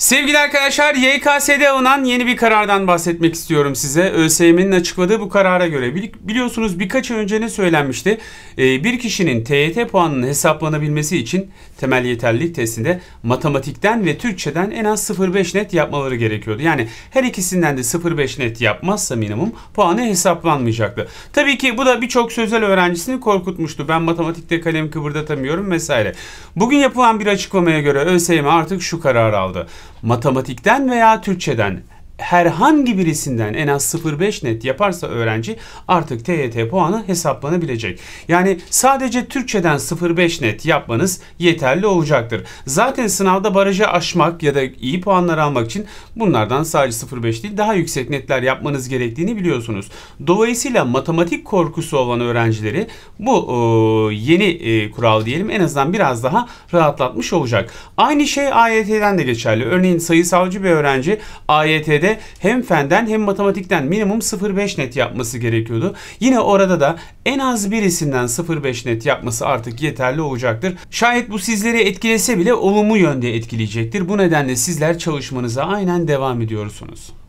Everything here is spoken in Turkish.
Sevgili arkadaşlar YKS'de alınan yeni bir karardan bahsetmek istiyorum size. ÖSYM'nin açıkladığı bu karara göre biliyorsunuz birkaç ay önce ne söylenmişti? Ee, bir kişinin TYT puanının hesaplanabilmesi için temel yeterlilik testinde matematikten ve Türkçeden en az 0.5 net yapmaları gerekiyordu. Yani her ikisinden de 0.5 net yapmazsa minimum puanı hesaplanmayacaktı. Tabii ki bu da birçok sözel öğrencisini korkutmuştu. Ben matematikte kalem kıvırdatamıyorum vesaire. Bugün yapılan bir açıklamaya göre ÖSYM artık şu kararı aldı matematikten veya Türkçeden herhangi birisinden en az 0.5 net yaparsa öğrenci artık TYT puanı hesaplanabilecek. Yani sadece Türkçeden 0.5 net yapmanız yeterli olacaktır. Zaten sınavda barajı aşmak ya da iyi puanlar almak için bunlardan sadece 0.5 değil daha yüksek netler yapmanız gerektiğini biliyorsunuz. Dolayısıyla matematik korkusu olan öğrencileri bu e, yeni e, kural diyelim en azından biraz daha rahatlatmış olacak. Aynı şey AYT'den de geçerli. Örneğin sayısalcı bir öğrenci AYT'de de hem fenden hem matematikten minimum 0.5 net yapması gerekiyordu. Yine orada da en az birisinden 0.5 net yapması artık yeterli olacaktır. Şayet bu sizleri etkilese bile olumlu yönde etkileyecektir. Bu nedenle sizler çalışmanıza aynen devam ediyorsunuz.